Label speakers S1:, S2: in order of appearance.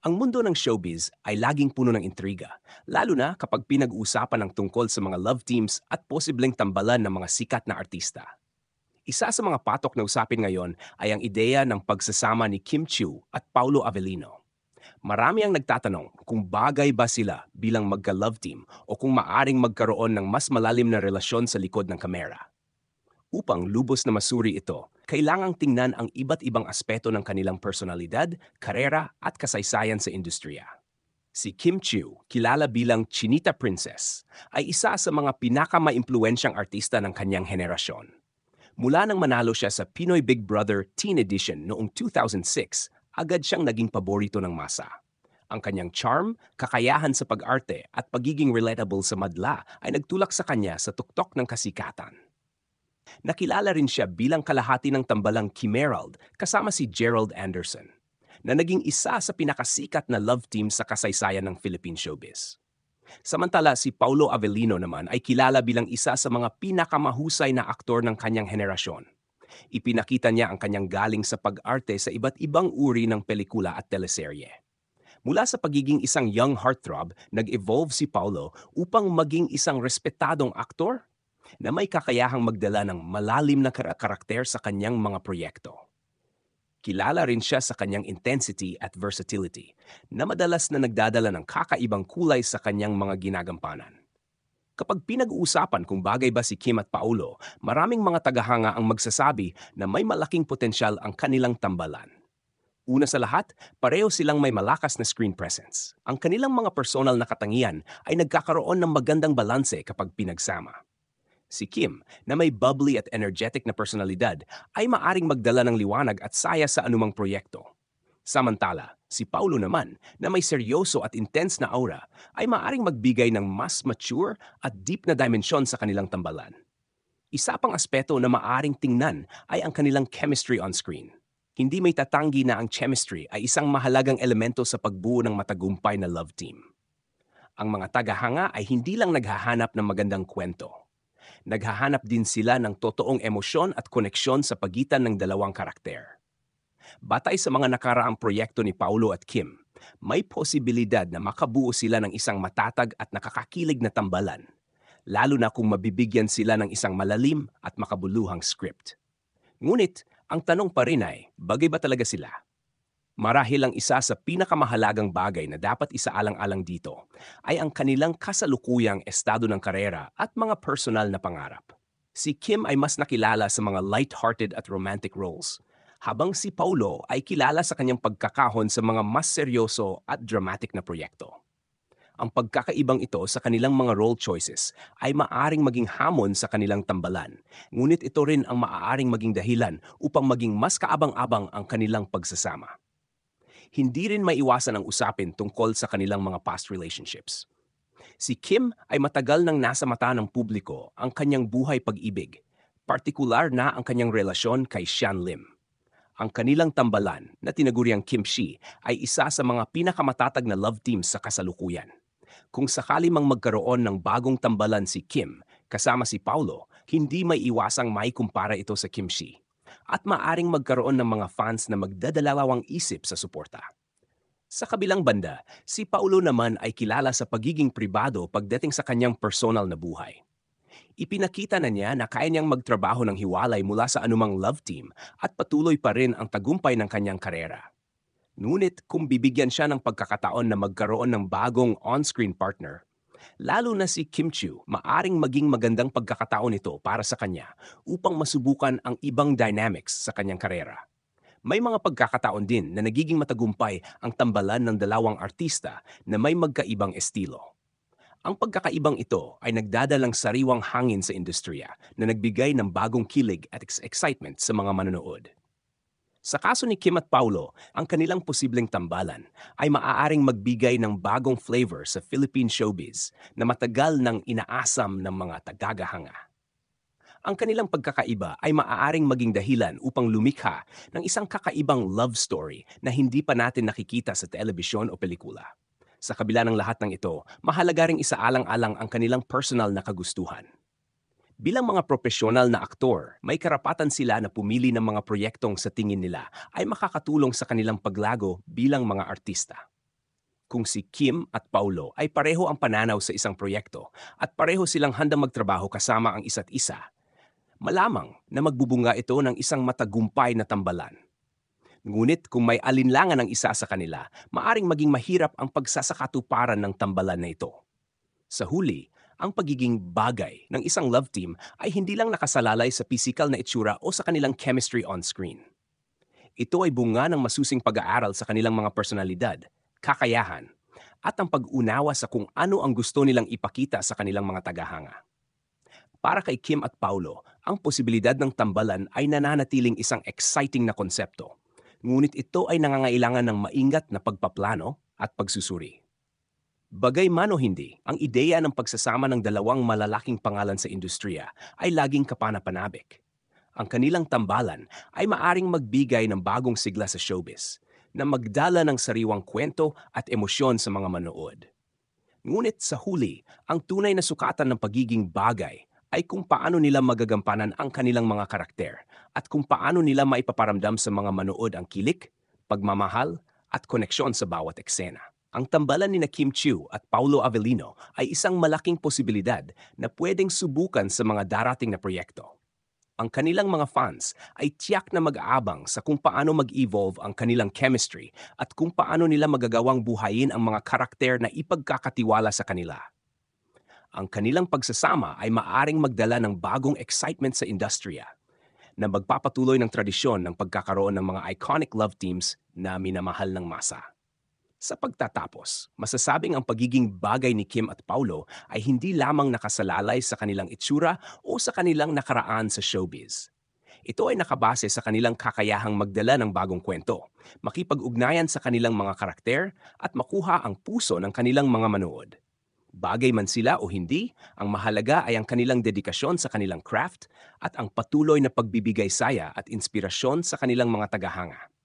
S1: Ang mundo ng showbiz ay laging puno ng intriga, lalo na kapag pinag-uusapan ang tungkol sa mga love teams at posibleng tambalan ng mga sikat na artista. Isa sa mga patok na usapin ngayon ay ang ideya ng pagsasama ni Kim Chiu at Paulo Avellino. Marami ang nagtatanong kung bagay ba sila bilang magka-love team o kung maaring magkaroon ng mas malalim na relasyon sa likod ng kamera. Upang lubos na masuri ito, kailangang tingnan ang iba't ibang aspeto ng kanilang personalidad, karera at kasaysayan sa industriya. Si Kim Chiu, kilala bilang Chinita Princess, ay isa sa mga pinakamaimpluensyang artista ng kanyang henerasyon. Mula nang manalo siya sa Pinoy Big Brother Teen Edition noong 2006, agad siyang naging paborito ng masa. Ang kanyang charm, kakayahan sa pag-arte at pagiging relatable sa madla ay nagtulak sa kanya sa tuktok ng kasikatan. Nakilala rin siya bilang kalahati ng tambalang Kimerald kasama si Gerald Anderson, na naging isa sa pinakasikat na love team sa kasaysayan ng Philippine showbiz. Samantala si Paulo Avellino naman ay kilala bilang isa sa mga pinakamahusay na aktor ng kanyang henerasyon. Ipinakita niya ang kanyang galing sa pag-arte sa iba't ibang uri ng pelikula at teleserye. Mula sa pagiging isang young heartthrob, nag-evolve si Paulo upang maging isang respetadong aktor na may kakayahang magdala ng malalim na kar- karakter sa kanyang mga proyekto. Kilala rin siya sa kanyang intensity at versatility na madalas na nagdadala ng kakaibang kulay sa kanyang mga ginagampanan. Kapag pinag-uusapan kung bagay ba si Kim at Paolo, maraming mga tagahanga ang magsasabi na may malaking potensyal ang kanilang tambalan. Una sa lahat, pareho silang may malakas na screen presence. Ang kanilang mga personal na katangian ay nagkakaroon ng magandang balanse kapag pinagsama. Si Kim, na may bubbly at energetic na personalidad, ay maaring magdala ng liwanag at saya sa anumang proyekto. Samantala, si Paulo naman, na may seryoso at intense na aura, ay maaring magbigay ng mas mature at deep na dimensyon sa kanilang tambalan. Isa pang aspeto na maaring tingnan ay ang kanilang chemistry on screen. Hindi may tatanggi na ang chemistry ay isang mahalagang elemento sa pagbuo ng matagumpay na love team ang mga tagahanga ay hindi lang naghahanap ng magandang kwento. Naghahanap din sila ng totoong emosyon at koneksyon sa pagitan ng dalawang karakter. Batay sa mga nakaraang proyekto ni Paulo at Kim, may posibilidad na makabuo sila ng isang matatag at nakakakilig na tambalan, lalo na kung mabibigyan sila ng isang malalim at makabuluhang script. Ngunit, ang tanong pa rin ay, bagay ba talaga sila? Marahil ang isa sa pinakamahalagang bagay na dapat isaalang-alang dito ay ang kanilang kasalukuyang estado ng karera at mga personal na pangarap. Si Kim ay mas nakilala sa mga light-hearted at romantic roles, habang si Paulo ay kilala sa kanyang pagkakahon sa mga mas seryoso at dramatic na proyekto. Ang pagkakaibang ito sa kanilang mga role choices ay maaring maging hamon sa kanilang tambalan, ngunit ito rin ang maaaring maging dahilan upang maging mas kaabang-abang ang kanilang pagsasama hindi rin maiwasan ang usapin tungkol sa kanilang mga past relationships. Si Kim ay matagal nang nasa mata ng publiko ang kanyang buhay pag-ibig, partikular na ang kanyang relasyon kay Sean Lim. Ang kanilang tambalan na tinaguriang Kim Shi ay isa sa mga pinakamatatag na love team sa kasalukuyan. Kung sakali mang magkaroon ng bagong tambalan si Kim kasama si Paulo, hindi may iwasang may kumpara ito sa Kim Shi at maaring magkaroon ng mga fans na magdadalawang isip sa suporta. Sa kabilang banda, si Paulo naman ay kilala sa pagiging pribado pagdating sa kanyang personal na buhay. Ipinakita na niya na kaya niyang magtrabaho ng hiwalay mula sa anumang love team at patuloy pa rin ang tagumpay ng kanyang karera. Ngunit kung bibigyan siya ng pagkakataon na magkaroon ng bagong on-screen partner, Lalo na si Kim Chiu, maaring maging magandang pagkakataon ito para sa kanya upang masubukan ang ibang dynamics sa kanyang karera. May mga pagkakataon din na nagiging matagumpay ang tambalan ng dalawang artista na may magkaibang estilo. Ang pagkakaibang ito ay nagdadalang sariwang hangin sa industriya na nagbigay ng bagong kilig at excitement sa mga manonood. Sa kaso ni Kim at Paulo, ang kanilang posibleng tambalan ay maaaring magbigay ng bagong flavor sa Philippine showbiz na matagal nang inaasam ng mga tagagahanga. Ang kanilang pagkakaiba ay maaaring maging dahilan upang lumikha ng isang kakaibang love story na hindi pa natin nakikita sa telebisyon o pelikula. Sa kabila ng lahat ng ito, mahalaga ring isaalang-alang ang kanilang personal na kagustuhan. Bilang mga profesional na aktor, may karapatan sila na pumili ng mga proyektong sa tingin nila ay makakatulong sa kanilang paglago bilang mga artista. Kung si Kim at Paulo ay pareho ang pananaw sa isang proyekto at pareho silang handang magtrabaho kasama ang isa't isa, malamang na magbubunga ito ng isang matagumpay na tambalan. Ngunit kung may alinlangan ang isa sa kanila, maaring maging mahirap ang pagsasakatuparan ng tambalan na ito. Sa huli, ang pagiging bagay ng isang love team ay hindi lang nakasalalay sa physical na itsura o sa kanilang chemistry on screen. Ito ay bunga ng masusing pag-aaral sa kanilang mga personalidad, kakayahan, at ang pag-unawa sa kung ano ang gusto nilang ipakita sa kanilang mga tagahanga. Para kay Kim at Paulo, ang posibilidad ng tambalan ay nananatiling isang exciting na konsepto. Ngunit ito ay nangangailangan ng maingat na pagpaplano at pagsusuri. Bagay man o hindi, ang ideya ng pagsasama ng dalawang malalaking pangalan sa industriya ay laging kapanapanabik. Ang kanilang tambalan ay maaring magbigay ng bagong sigla sa showbiz na magdala ng sariwang kwento at emosyon sa mga manood. Ngunit sa huli, ang tunay na sukatan ng pagiging bagay ay kung paano nila magagampanan ang kanilang mga karakter at kung paano nila maipaparamdam sa mga manood ang kilik, pagmamahal, at koneksyon sa bawat eksena. Ang tambalan ni na Kim Chiu at Paulo Avellino ay isang malaking posibilidad na pwedeng subukan sa mga darating na proyekto. Ang kanilang mga fans ay tiyak na mag-aabang sa kung paano mag-evolve ang kanilang chemistry at kung paano nila magagawang buhayin ang mga karakter na ipagkakatiwala sa kanila. Ang kanilang pagsasama ay maaring magdala ng bagong excitement sa industriya na magpapatuloy ng tradisyon ng pagkakaroon ng mga iconic love teams na minamahal ng masa. Sa pagtatapos, masasabing ang pagiging bagay ni Kim at Paulo ay hindi lamang nakasalalay sa kanilang itsura o sa kanilang nakaraan sa showbiz. Ito ay nakabase sa kanilang kakayahang magdala ng bagong kwento, makipag-ugnayan sa kanilang mga karakter at makuha ang puso ng kanilang mga manood. Bagay man sila o hindi, ang mahalaga ay ang kanilang dedikasyon sa kanilang craft at ang patuloy na pagbibigay saya at inspirasyon sa kanilang mga tagahanga.